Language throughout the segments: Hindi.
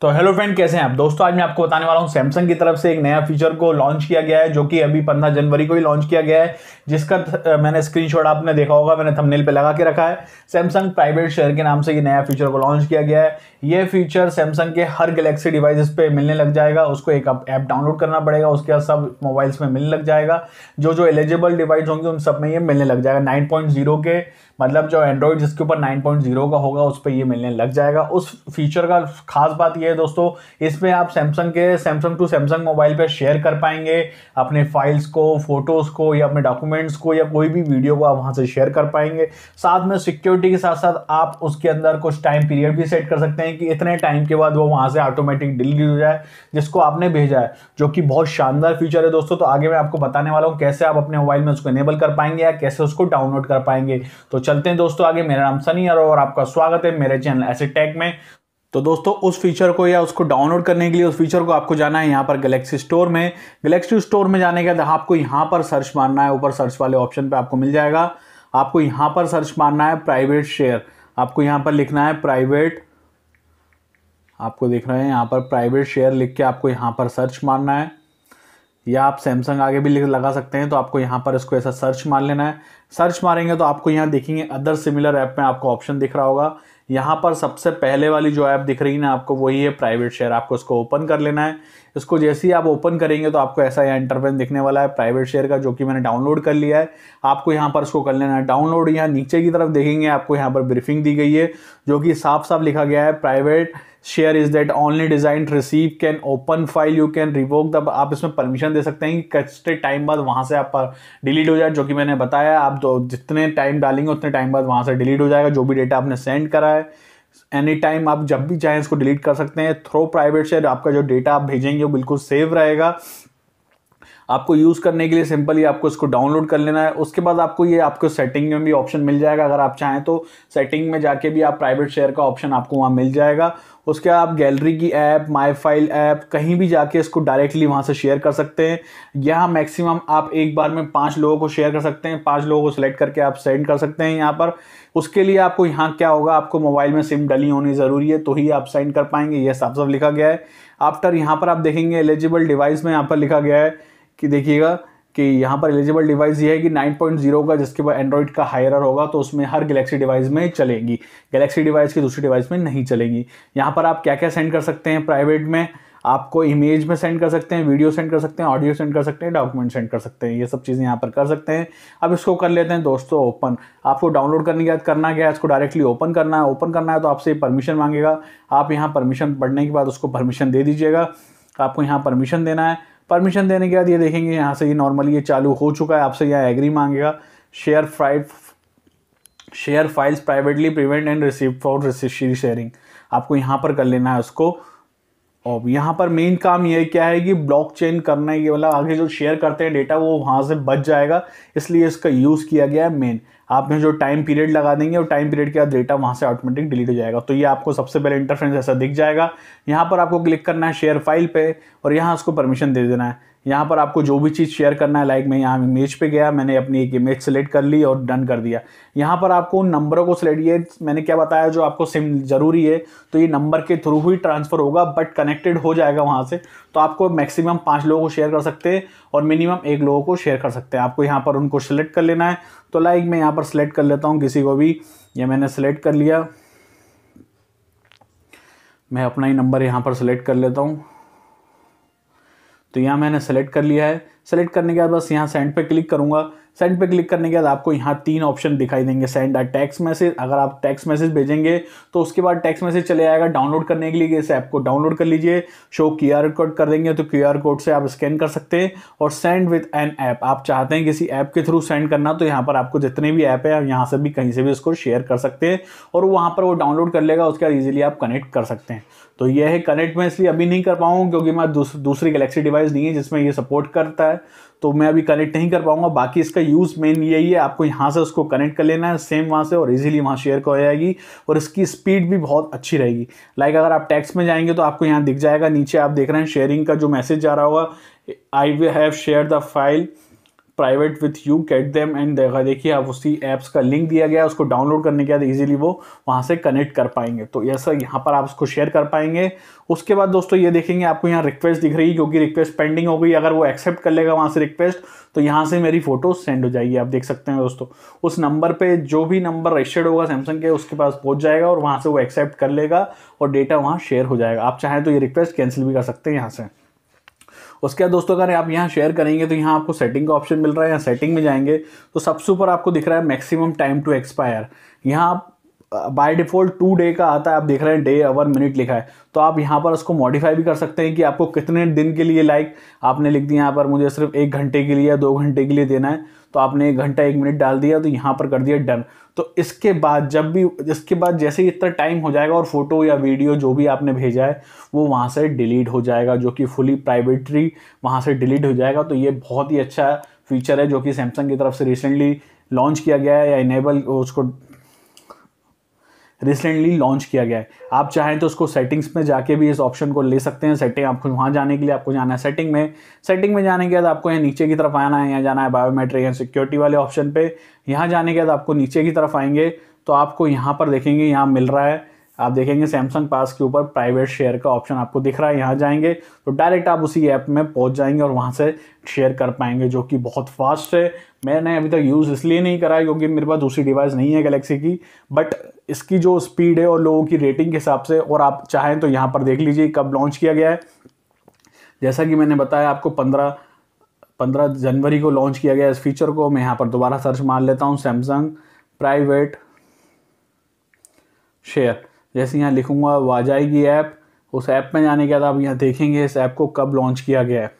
तो हेलो फ्रेंड कैसे हैं आप दोस्तों आज मैं आपको बताने वाला हूं सैमसंग की तरफ से एक नया फीचर को लॉन्च किया गया है जो कि अभी 15 जनवरी को ही लॉन्च किया गया है जिसका मैंने स्क्रीनशॉट आपने देखा होगा मैंने थंबनेल पे लगा के रखा है सैमसंग प्राइवेट शेयर के नाम से ये नया फीचर को लॉन्च किया गया है ये फीचर सैमसंग के हर गलेक्सी डिवाइस पे मिलने लग जाएगा उसको एक ऐप डाउनलोड करना पड़ेगा उसके बाद सब मोबाइल्स में मिलने लग जाएगा जो जो एलिजिबल डिवाइस होंगे उन सब में ये मिलने लग जाएगा नाइन के मतलब जो एंड्रॉयड जिसके ऊपर नाइन का होगा उस पर ये मिलने लग जाएगा उस फीचर का खास बात यह है दोस्तों इस पर आप सैमसंग के सैमसंग टू सैमसंग मोबाइल पर शेयर कर पाएंगे अपने फाइल्स को फोटोज़ को या अपने डॉक्यूमेंट्स को या कोई भी वीडियो को आप वहाँ से शेयर कर पाएंगे साथ में सिक्योरिटी के साथ साथ आप उसके अंदर कुछ टाइम पीरियड भी सेट कर सकते हैं कि इतने टाइम के बाद वो वहाँ से ऑटोमेटिक डिलीट हो जाए जिसको आपने भेजा है जो कि बहुत शानदार फीचर है दोस्तों तो आगे मैं आपको बताने वाला हूँ कैसे आप अपने मोबाइल में उसको इनेबल कर पाएंगे या कैसे उसको डाउनलोड कर पाएंगे तो चलते हैं दोस्तों आगे मेरा नाम सनी और आपका स्वागत है मेरे चैनल ऐसे टैग में तो दोस्तों उस फीचर को या उसको डाउनलोड करने के लिए उस फीचर को आपको जाना है यहाँ पर गलेक्सी स्टोर में गलेक्सी स्टोर में जाने के बाद आपको यहाँ पर सर्च मारना है ऊपर सर्च वाले ऑप्शन पे आपको मिल जाएगा आपको यहाँ पर सर्च मारना है प्राइवेट शेयर आपको यहाँ पर लिखना है प्राइवेट आपको देख रहे हैं यहाँ पर प्राइवेट शेयर लिख के आपको यहाँ पर सर्च मारना है या आप सैमसंग आगे भी लगा सकते हैं तो आपको यहाँ पर इसको ऐसा सर्च मार लेना है सर्च मारेंगे तो आपको यहाँ देखेंगे अदर सिमिलर ऐप में आपको ऑप्शन दिख रहा होगा यहाँ पर सबसे पहले वाली जो ऐप दिख रही है ना आपको वही है प्राइवेट शेयर आपको इसको ओपन कर लेना है इसको जैसे ही आप ओपन करेंगे तो आपको ऐसा यहाँ इंटरफेस दिखने वाला है प्राइवेट शेयर का जो कि मैंने डाउनलोड कर लिया है आपको यहाँ पर इसको कर लेना है डाउनलोड यहाँ नीचे की तरफ देखेंगे आपको यहाँ पर ब्रीफिंग दी गई है जो कि साफ साफ लिखा गया है private share is that only design receive can open file you can revoke the आप इसमें परमिशन दे सकते हैं कि कच्चे टाइम बाद वहाँ से आप डिलीट हो जाए जो कि मैंने बताया आप तो जितने टाइम डालेंगे उतने टाइम बाद वहाँ से डिलीट हो जाएगा जो भी डेटा आपने सेंड करा है एनी टाइम आप जब भी चाहें इसको डिलीट कर सकते हैं थ्रो प्राइवेट शेयर आपका जो डेटा आप भेजेंगे वो बिल्कुल सेव रहेगा आपको यूज़ करने के लिए सिंपली आपको इसको डाउनलोड कर लेना है उसके बाद आपको ये आपको सेटिंग में भी ऑप्शन मिल जाएगा अगर आप चाहें तो सेटिंग में जाके भी आप प्राइवेट शेयर का ऑप्शन आपको वहाँ मिल जाएगा उसके आप गैलरी की ऐप माई फाइल ऐप कहीं भी जाके इसको डायरेक्टली वहाँ से शेयर कर सकते हैं यहाँ मैक्सिमम आप एक बार में पाँच लोगों को शेयर कर सकते हैं पाँच लोगों को सिलेक्ट करके आप सेंड कर सकते हैं यहाँ पर उसके लिए आपको यहाँ क्या होगा आपको मोबाइल में सिम डली होनी ज़रूरी है तो ही आप सेंड कर पाएंगे ये साफ साफ लिखा गया है आफ्टर यहाँ पर आप देखेंगे एलिजिबल डिवाइस में यहाँ पर लिखा गया है कि देखिएगा कि यहाँ पर एलिजिबल डिवाइस ये है कि 9.0 का जिसके बाद एंड्रॉइड का हायर होगा तो उसमें हर गैलेक्सी डिवाइस में चलेगी गैलेक्सी डिवाइस की दूसरी डिवाइस में नहीं चलेंगी यहाँ पर आप क्या क्या सेंड कर सकते हैं प्राइवेट में आपको इमेज में सेंड कर सकते हैं वीडियो सेंड कर सकते हैं ऑडियो सेंड कर सकते हैं डॉक्यूमेंट सेंड कर सकते हैं ये सब चीज़ें यहाँ पर कर सकते हैं अब इसको कर लेते हैं दोस्तों ओपन आपको डाउनलोड करने के बाद करना क्या है इसको डायरेक्टली ओपन करना है ओपन करना है तो आपसे परमिशन मांगेगा आप यहाँ परमिशन पढ़ने के बाद उसको परमिशन दे दीजिएगा आपको यहाँ परमिशन देना है परमिशन देने के बाद ये देखेंगे यहाँ से ये नॉर्मली ये चालू हो चुका है आपसे यहाँ एग्री मांगेगा शेयर फ्राइड share files privately prevent and receive for sharing आपको यहाँ पर कर लेना है उसको और यहाँ पर मेन काम यह क्या है कि चेन करना ये मतलब आगे जो शेयर करते हैं डेटा वो वहाँ से बच जाएगा इसलिए इसका यूज़ किया गया है मेन आपने जो टाइम पीरियड लगा देंगे और टाइम पीरियड के बाद डेटा वहाँ से ऑटोमेटिक डिलीट हो जाएगा तो ये आपको सबसे पहले इंटरफ्रेंस ऐसा दिख जाएगा यहाँ पर आपको क्लिक करना है शेयर फाइल पर और यहाँ उसको परमिशन दे देना है यहाँ पर आपको जो भी चीज़ शेयर करना है लाइक मैं यहाँ इमेज पे गया मैंने अपनी एक इमेज सेलेक्ट कर ली और डन कर दिया यहाँ पर आपको उन नंबरों को सिलेक्ट ये मैंने क्या बताया जो आपको सिम ज़रूरी है तो ये नंबर के थ्रू ही ट्रांसफ़र होगा बट कनेक्टेड हो जाएगा वहाँ से तो आपको मैक्सिमम पाँच लोगों को शेयर कर सकते हैं और मिनिमम एक लोगों को शेयर कर सकते हैं आपको यहाँ पर उनको सेलेक्ट कर लेना है तो लाइक मैं यहाँ पर सेलेक्ट कर लेता हूँ किसी को भी ये मैंने सेलेक्ट कर लिया मैं अपना ही नंबर यहाँ पर सेलेक्ट कर लेता हूँ तो यहाँ मैंने सेलेक्ट कर लिया है सेलेक्ट करने के बाद बस यहाँ सेंड पे क्लिक करूँगा सेंड पे क्लिक करने के बाद आपको यहाँ तीन ऑप्शन दिखाई देंगे सेंड आ टेक्स्ट मैसेज अगर आप टेक्स्ट मैसेज भेजेंगे तो उसके बाद टेक्स्ट मैसेज चले आएगा डाउनलोड करने के लिए इस ऐप को डाउनलोड कर लीजिए शो क्यू कोड कर देंगे तो क्यू कोड से आप स्कैन कर सकते हैं और सेंड विथ एन ऐप आप चाहते हैं किसी ऐप के थ्रू सेंड करना तो यहाँ पर आपको जितने भी ऐप है आप यहाँ से भी कहीं से भी इसको शेयर कर सकते हैं और वहाँ पर वो डाउनलोड कर लेगा उसके बाद ईजिली आप कनेक्ट कर सकते हैं तो यह है कनेक्ट मैं इसलिए अभी नहीं कर पाऊँ क्योंकि मैं दूसरी गलेक्सी डिवाइस नहीं है जिसमें ये सपोर्ट करता है तो मैं अभी कनेक्ट नहीं कर पाऊँगा बाकी इसका यूज़ मेन यही है आपको यहाँ से उसको कनेक्ट कर लेना है सेम वहाँ से और इजीली वहाँ शेयर हो जाएगी और इसकी स्पीड भी बहुत अच्छी रहेगी लाइक अगर आप टैक्स में जाएंगे तो आपको यहाँ दिख जाएगा नीचे आप देख रहे हैं शेयरिंग का जो मैसेज जा रहा होगा I we have share the file private with you get them and देखिए आप उसी ऐप्स का लिंक दिया गया है उसको डाउनलोड करने के बाद ईजिली वो वहाँ से कनेक्ट कर पाएंगे तो ऐसा यहाँ पर आप उसको शेयर कर पाएंगे उसके बाद दोस्तों ये देखेंगे आपको यहाँ रिक्वेस्ट दिख रही है क्योंकि रिक्वेस्ट पेंडिंग हो गई अगर वो एक्सेप्ट कर लेगा वहाँ से रिक्वेस्ट तो यहाँ से मेरी फ़ोटो सेंड हो जाएगी आप देख सकते हैं दोस्तों उस नंबर पर जो भी नंबर रजिस्टर्ड होगा सैमसंग के उसके पास पहुँच जाएगा और वहाँ से वो एक्सेप्ट कर लेगा और डेटा वहाँ शेयर हो जाएगा आप चाहें तो ये रिक्वेस्ट कैंसिल भी कर सकते हैं यहाँ से उसके बाद दोस्तों अगर आप यहाँ शेयर करेंगे तो यहाँ आपको सेटिंग का ऑप्शन मिल रहा है यहाँ सेटिंग में जाएंगे तो सबसे ऊपर आपको दिख रहा है मैक्सिमम टाइम टू एक्सपायर यहाँ आप बाय डिफ़ॉल्ट टू डे का आता है आप देख रहे हैं डे अवर मिनट लिखा है तो आप यहाँ पर उसको मॉडिफाई भी कर सकते हैं कि आपको कितने दिन के लिए लाइक आपने लिख दिया यहाँ पर मुझे सिर्फ एक घंटे के लिए या दो घंटे के लिए देना है तो आपने एक घंटा एक मिनट डाल दिया तो यहाँ पर कर दिया डन तो इसके बाद जब भी इसके बाद जैसे ही इतना टाइम हो जाएगा और फोटो या वीडियो जो भी आपने भेजा है वो वहाँ से डिलीट हो जाएगा जो कि फुली प्राइवेटरी वहाँ से डिलीट हो जाएगा तो ये बहुत ही अच्छा फीचर है जो कि सैमसंग की तरफ से रिसेंटली लॉन्च किया गया है या इनेबल उसको रिसेंटली लॉन्च किया गया है आप चाहें तो उसको सेटिंग्स में जाके भी इस ऑप्शन को ले सकते हैं सेटिंग आपको वहाँ जाने के लिए आपको जाना है सेटिंग में सेटिंग में जाने के बाद आपको यहाँ नीचे की तरफ आना है यहाँ जाना है बायोमेट्रिक या सिक्योरिटी वाले ऑप्शन पर यहाँ जाने के बाद आपको नीचे की तरफ आएंगे तो आपको यहाँ पर देखेंगे यहाँ मिल रहा है आप देखेंगे सैमसंग पास के ऊपर प्राइवेट शेयर का ऑप्शन आपको दिख रहा है यहाँ जाएंगे तो डायरेक्ट आप उसी ऐप में पहुँच जाएंगे और वहाँ से शेयर कर पाएंगे जो कि बहुत फास्ट है मैंने अभी तक यूज़ इसलिए नहीं करा क्योंकि मेरे पास दूसरी डिवाइस नहीं है गलेक्सी की बट इसकी जो स्पीड है और लोगों की रेटिंग के हिसाब से और आप चाहें तो यहाँ पर देख लीजिए कब लॉन्च किया गया है जैसा कि मैंने बताया आपको पंद्रह पंद्रह जनवरी को लॉन्च किया गया इस फीचर को मैं यहाँ पर दोबारा सर्च मार लेता हूँ सैमसंग प्राइवेट शेयर जैसे यहाँ लिखूँगा वाजाई की ऐप उस ऐप में जाने के बाद आप यहाँ देखेंगे इस ऐप को कब लॉन्च किया गया है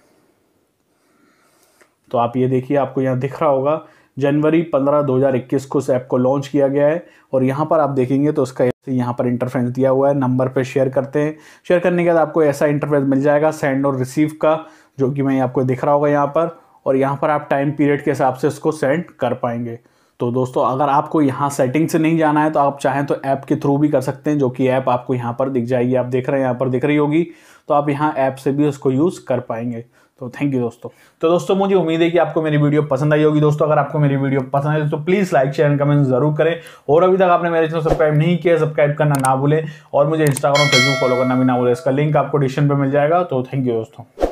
तो आप ये देखिए आपको यहाँ दिख रहा होगा जनवरी पंद्रह दो हज़ार इक्कीस को इस ऐप को लॉन्च किया गया है और यहाँ पर आप देखेंगे तो उसका यहाँ पर इंटरफेंस दिया हुआ है नंबर पर शेयर करते हैं शेयर करने के बाद आपको ऐसा इंटरफेंस मिल जाएगा सेंड और रिसीव का जो कि मैं आपको दिख रहा होगा यहाँ पर और यहाँ पर आप टाइम पीरियड के हिसाब से उसको सेंड कर पाएंगे तो दोस्तों अगर आपको यहाँ सेटिंग से नहीं जाना है तो आप चाहें तो ऐप के थ्रू भी कर सकते हैं जो कि ऐप आपको यहाँ पर दिख जाएगी आप देख रहे हैं यहाँ पर दिख रही होगी तो आप यहाँ ऐप से भी उसको यूज़ कर पाएंगे तो थैंक यू दोस्तों तो दोस्तों मुझे उम्मीद है कि आपको मेरी वीडियो पसंद आई होगी दोस्तों अगर आपको मेरी वीडियो पसंद आई तो please like share and comment जरूर करें और अभी तक आपने मेरे चैनल सब्सक्राइब नहीं किया सब्सक्राइब करना ना भूलें और मुझे इंस्टाग्राम फेसबुक फॉलो करना भी ना भूलें इसका लिंक आपको डिस्क्रिप्शन पर मिल जाएगा तो थैंक यू दोस्तों